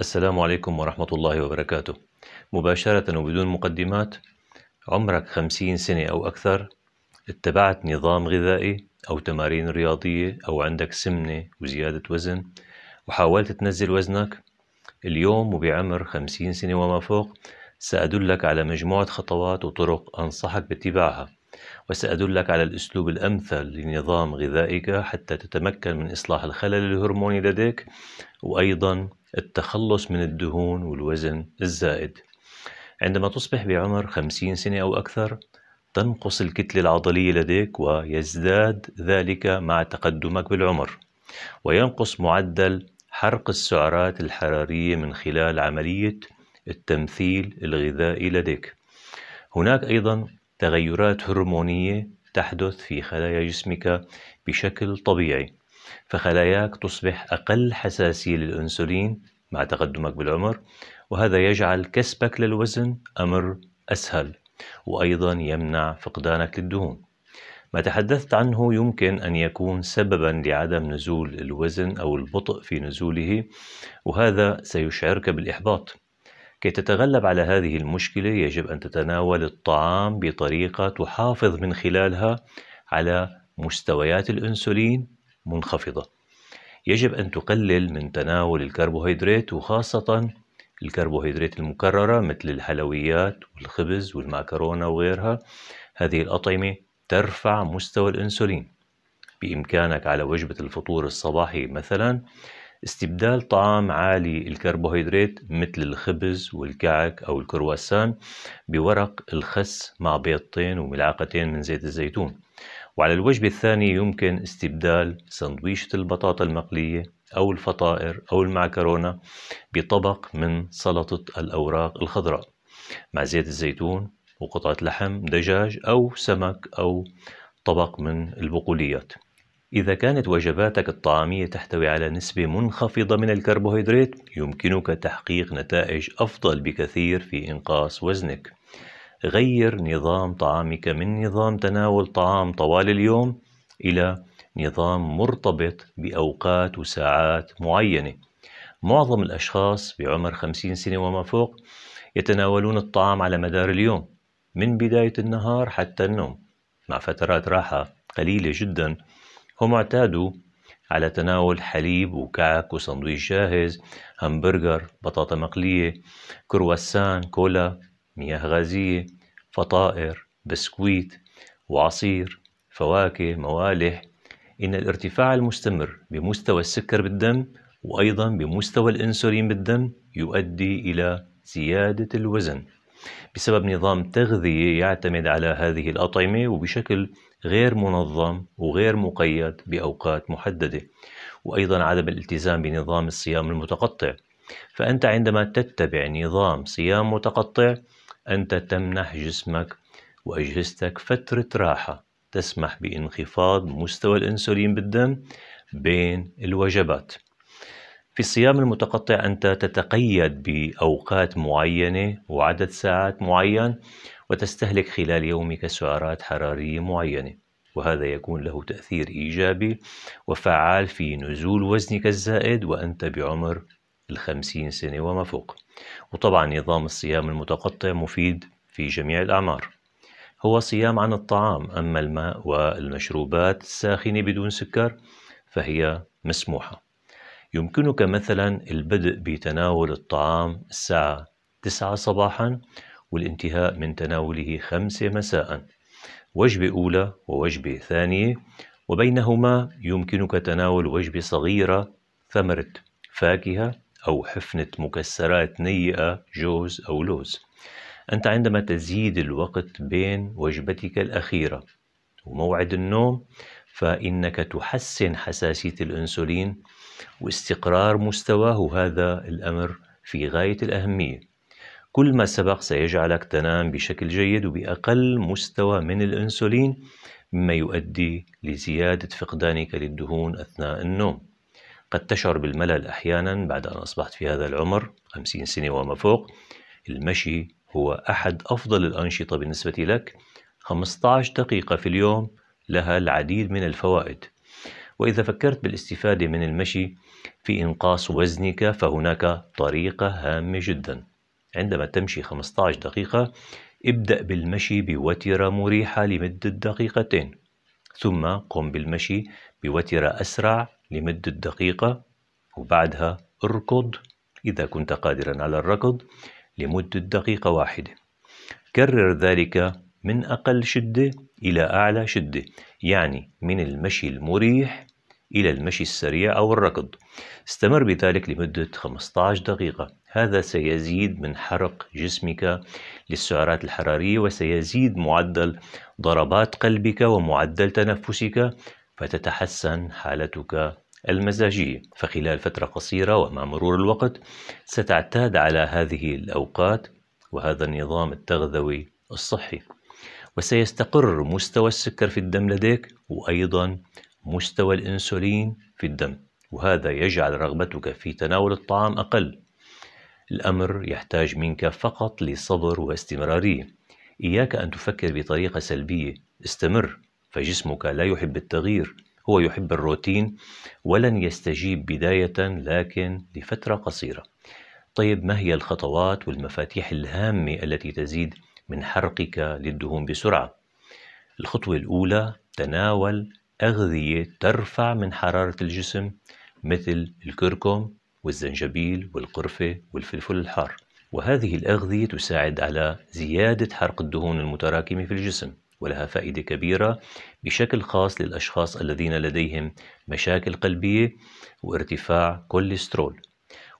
السلام عليكم ورحمة الله وبركاته مباشرة وبدون مقدمات عمرك خمسين سنة أو أكثر اتبعت نظام غذائي أو تمارين رياضية أو عندك سمنة وزيادة وزن وحاولت تنزل وزنك اليوم وبعمر خمسين سنة وما فوق سأدلك على مجموعة خطوات وطرق أنصحك باتباعها وسأدلك على الأسلوب الأمثل لنظام غذائك حتى تتمكن من إصلاح الخلل الهرموني لديك وأيضا التخلص من الدهون والوزن الزائد عندما تصبح بعمر 50 سنة أو أكثر تنقص الكتلة العضلية لديك ويزداد ذلك مع تقدمك بالعمر وينقص معدل حرق السعرات الحرارية من خلال عملية التمثيل الغذائي لديك هناك أيضا تغيرات هرمونية تحدث في خلايا جسمك بشكل طبيعي فخلاياك تصبح أقل حساسية للأنسولين مع تقدمك بالعمر وهذا يجعل كسبك للوزن أمر أسهل وأيضا يمنع فقدانك للدهون ما تحدثت عنه يمكن أن يكون سببا لعدم نزول الوزن أو البطء في نزوله وهذا سيشعرك بالإحباط كي تتغلب على هذه المشكلة يجب أن تتناول الطعام بطريقة تحافظ من خلالها على مستويات الأنسولين منخفضة يجب أن تقلل من تناول الكربوهيدرات وخاصة الكربوهيدرات المكررة مثل الحلويات والخبز والمعكرونة وغيرها هذه الأطعمة ترفع مستوى الأنسولين بإمكانك على وجبة الفطور الصباحي مثلا استبدال طعام عالي الكربوهيدرات مثل الخبز والكعك أو الكرواسان بورق الخس مع بيضتين وملعقتين من زيت الزيتون وعلى الوجبة الثانية يمكن استبدال سندويشة البطاطا المقلية أو الفطائر أو المعكرونة بطبق من سلطة الأوراق الخضراء مع زيت الزيتون وقطعة لحم دجاج أو سمك أو طبق من البقوليات إذا كانت وجباتك الطعامية تحتوي على نسبة منخفضة من الكربوهيدرات يمكنك تحقيق نتائج أفضل بكثير في إنقاص وزنك غير نظام طعامك من نظام تناول طعام طوال اليوم إلى نظام مرتبط بأوقات وساعات معينة معظم الأشخاص بعمر 50 سنة وما فوق يتناولون الطعام على مدار اليوم من بداية النهار حتى النوم مع فترات راحة قليلة جدا هم اعتادوا على تناول حليب وكعك وسندويش جاهز همبرجر بطاطا مقلية كرواسان كولا مياه غازية فطائر بسكويت وعصير فواكه موالح إن الارتفاع المستمر بمستوى السكر بالدم وأيضا بمستوى الأنسولين بالدم يؤدي إلى زيادة الوزن بسبب نظام تغذية يعتمد على هذه الأطعمة وبشكل غير منظم وغير مقيد بأوقات محددة وأيضا عدم الالتزام بنظام الصيام المتقطع فأنت عندما تتبع نظام صيام متقطع أنت تمنح جسمك وأجهزتك فترة راحة تسمح بانخفاض مستوى الأنسولين بالدم بين الوجبات في الصيام المتقطع أنت تتقيد بأوقات معينة وعدد ساعات معين وتستهلك خلال يومك سعرات حرارية معينة وهذا يكون له تأثير إيجابي وفعال في نزول وزنك الزائد وأنت بعمر الخمسين سنة وما فوق وطبعا نظام الصيام المتقطع مفيد في جميع الأعمار هو صيام عن الطعام أما الماء والمشروبات الساخنة بدون سكر فهي مسموحة يمكنك مثلا البدء بتناول الطعام الساعة 9 صباحا والانتهاء من تناوله 5 مساء وجبة أولى ووجبة ثانية وبينهما يمكنك تناول وجبة صغيرة ثمرة فاكهة أو حفنة مكسرات نيئة جوز أو لوز أنت عندما تزيد الوقت بين وجبتك الأخيرة وموعد النوم فإنك تحسن حساسية الأنسولين واستقرار مستواه هذا الأمر في غاية الأهمية كل ما سبق سيجعلك تنام بشكل جيد وبأقل مستوى من الأنسولين مما يؤدي لزيادة فقدانك للدهون أثناء النوم قد تشعر بالملل أحيانا بعد أن أصبحت في هذا العمر 50 سنة وما فوق المشي هو أحد أفضل الأنشطة بالنسبة لك 15 دقيقة في اليوم لها العديد من الفوائد وإذا فكرت بالاستفادة من المشي في إنقاص وزنك فهناك طريقة هامة جدا عندما تمشي 15 دقيقة ابدأ بالمشي بوترة مريحة لمدة دقيقتين ثم قم بالمشي بوترة أسرع لمدة دقيقة وبعدها اركض إذا كنت قادرا على الركض لمدة دقيقة واحدة كرر ذلك من أقل شدة إلى أعلى شدة يعني من المشي المريح إلى المشي السريع أو الركض استمر بذلك لمدة 15 دقيقة هذا سيزيد من حرق جسمك للسعرات الحرارية وسيزيد معدل ضربات قلبك ومعدل تنفسك فتتحسن حالتك المزاجية فخلال فترة قصيرة ومع مرور الوقت ستعتاد على هذه الأوقات وهذا النظام التغذوي الصحي وسيستقر مستوى السكر في الدم لديك وأيضا مستوى الإنسولين في الدم وهذا يجعل رغبتك في تناول الطعام أقل الأمر يحتاج منك فقط لصبر واستمرارية إياك أن تفكر بطريقة سلبية استمر فجسمك لا يحب التغيير هو يحب الروتين ولن يستجيب بداية لكن لفترة قصيرة طيب ما هي الخطوات والمفاتيح الهامة التي تزيد من حرقك للدهون بسرعة الخطوة الأولى تناول أغذية ترفع من حرارة الجسم مثل الكركم والزنجبيل والقرفة والفلفل الحار وهذه الأغذية تساعد على زيادة حرق الدهون المتراكمة في الجسم ولها فائدة كبيرة بشكل خاص للأشخاص الذين لديهم مشاكل قلبية وارتفاع كوليسترول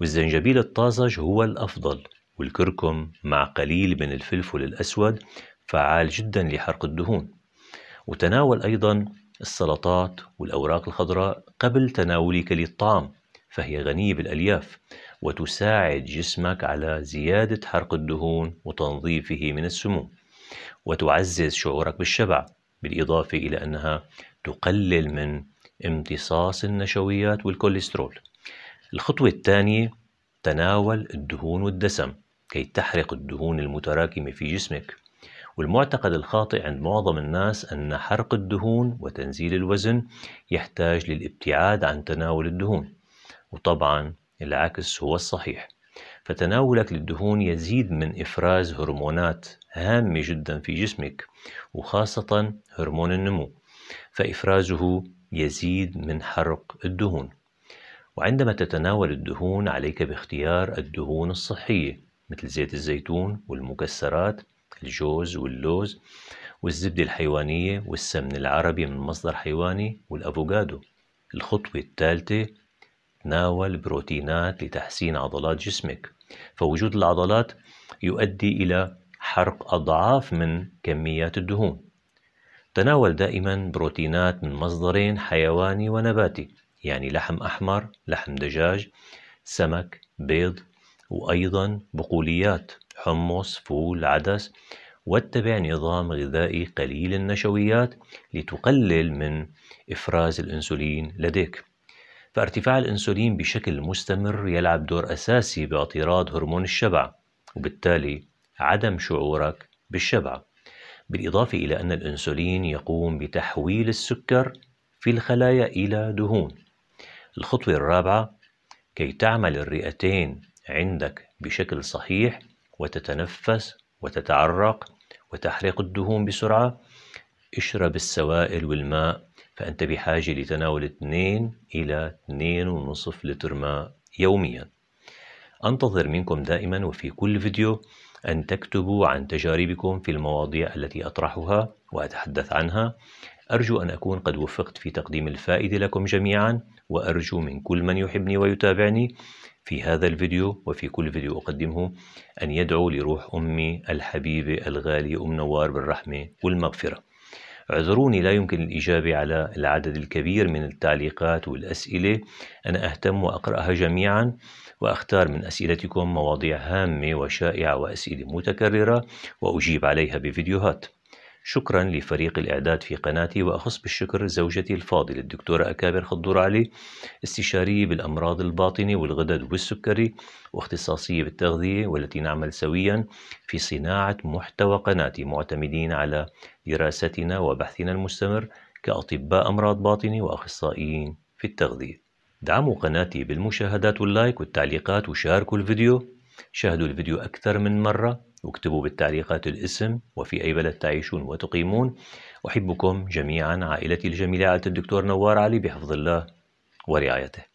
والزنجبيل الطازج هو الأفضل والكركم مع قليل من الفلفل الأسود فعال جدا لحرق الدهون وتناول أيضا السلطات والأوراق الخضراء قبل تناولك للطعام فهي غنية بالألياف وتساعد جسمك على زيادة حرق الدهون وتنظيفه من السموم وتعزز شعورك بالشبع بالإضافة إلى أنها تقلل من امتصاص النشويات والكوليسترول الخطوة الثانية تناول الدهون والدسم كي تحرق الدهون المتراكمة في جسمك والمعتقد الخاطئ عند معظم الناس أن حرق الدهون وتنزيل الوزن يحتاج للابتعاد عن تناول الدهون وطبعا العكس هو الصحيح فتناولك للدهون يزيد من إفراز هرمونات هامة جدا في جسمك وخاصة هرمون النمو فإفرازه يزيد من حرق الدهون وعندما تتناول الدهون عليك باختيار الدهون الصحية مثل زيت الزيتون والمكسرات الجوز واللوز والزبدة الحيوانية والسمن العربي من مصدر حيواني والأفوكادو الخطوة الثالثة تتناول بروتينات لتحسين عضلات جسمك فوجود العضلات يؤدي إلى حرق أضعاف من كميات الدهون تناول دائما بروتينات من مصدرين حيواني ونباتي يعني لحم أحمر لحم دجاج سمك بيض وأيضا بقوليات حمص فول عدس واتبع نظام غذائي قليل النشويات لتقلل من إفراز الأنسولين لديك فارتفاع الأنسولين بشكل مستمر يلعب دور أساسي باعتراض هرمون الشبع وبالتالي عدم شعورك بالشبع بالإضافة إلى أن الأنسولين يقوم بتحويل السكر في الخلايا إلى دهون الخطوة الرابعة كي تعمل الرئتين عندك بشكل صحيح وتتنفس وتتعرق وتحرق الدهون بسرعة اشرب السوائل والماء فأنت بحاجة لتناول 2 إلى 2.5 لتر ماء يوميا أنتظر منكم دائما وفي كل فيديو أن تكتبوا عن تجاربكم في المواضيع التي أطرحها وأتحدث عنها أرجو أن أكون قد وفقت في تقديم الفائدة لكم جميعا وأرجو من كل من يحبني ويتابعني في هذا الفيديو وفي كل فيديو أقدمه أن يدعو لروح أمي الحبيبة الغالية أم نوار بالرحمة والمغفرة اعذروني لا يمكن الإجابة على العدد الكبير من التعليقات والأسئلة أنا أهتم وأقرأها جميعا وأختار من أسئلتكم مواضيع هامة وشائعة وأسئلة متكررة وأجيب عليها بفيديوهات شكرا لفريق الإعداد في قناتي وأخص بالشكر زوجتي الفاضلة الدكتورة أكابر خضور علي استشارية بالأمراض الباطنة والغدد والسكري واختصاصية بالتغذية والتي نعمل سويا في صناعة محتوى قناتي معتمدين على دراستنا وبحثنا المستمر كأطباء أمراض باطنة وأخصائيين في التغذية دعموا قناتي بالمشاهدات واللايك والتعليقات وشاركوا الفيديو شاهدوا الفيديو أكثر من مرة اكتبوا بالتعليقات الاسم وفي أي بلد تعيشون وتقيمون أحبكم جميعا عائلتي الجميلة عائلة الدكتور نوار علي بحفظ الله ورعايته